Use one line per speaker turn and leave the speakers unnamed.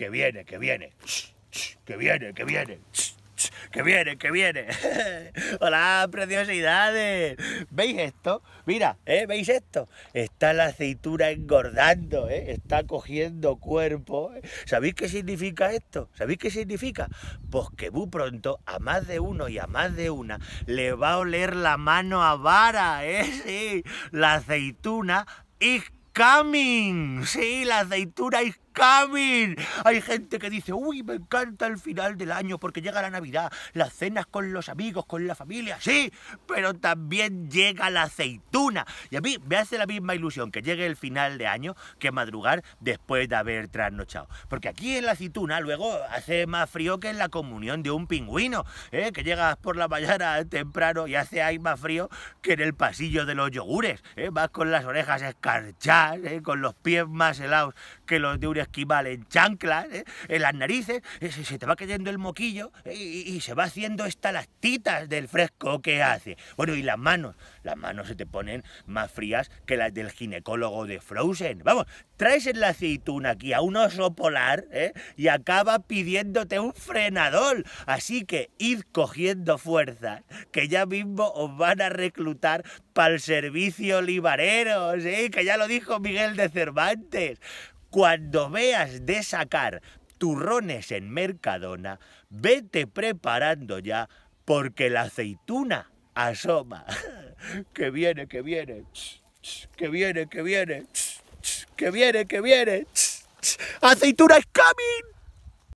que viene, que viene, que viene, que viene, que viene, que viene. Hola, preciosidades. ¿Veis esto? Mira, ¿eh? ¿veis esto? Está la aceituna engordando, ¿eh? está cogiendo cuerpo. ¿eh? ¿Sabéis qué significa esto? ¿Sabéis qué significa? Pues que muy pronto a más de uno y a más de una le va a oler la mano a vara, ¿eh? Sí, la aceituna is coming. Sí, la aceituna is coming. Hay gente que dice, uy, me encanta el final del año porque llega la Navidad, las cenas con los amigos, con la familia, sí, pero también llega la aceituna. Y a mí me hace la misma ilusión que llegue el final de año que madrugar después de haber trasnochado. Porque aquí en la aceituna luego hace más frío que en la comunión de un pingüino, ¿eh? que llegas por la mañana temprano y hace ahí más frío que en el pasillo de los yogures. ¿eh? Vas con las orejas escarchadas, ¿eh? con los pies más helados que los de un esquimal en chanclas, ¿eh? en las narices, eh, se te va cayendo el moquillo eh, y, se va haciendo estalactitas del fresco que hace. Bueno, y las manos, las manos se te ponen más frías que las del ginecólogo de Frozen. Vamos, traes en la aceituna aquí a un oso polar y acaba pidiéndote un frenador. Así que id cogiendo fuerzas, que ya mismo os van a reclutar para el servicio libarero, que ya lo dijo Miguel de Cervantes. Cuando veas de sacar turrones en Mercadona, vete preparando ya porque la aceituna asoma. que viene, que viene, que viene, que viene, que viene, que viene. ¡Aceituna es coming!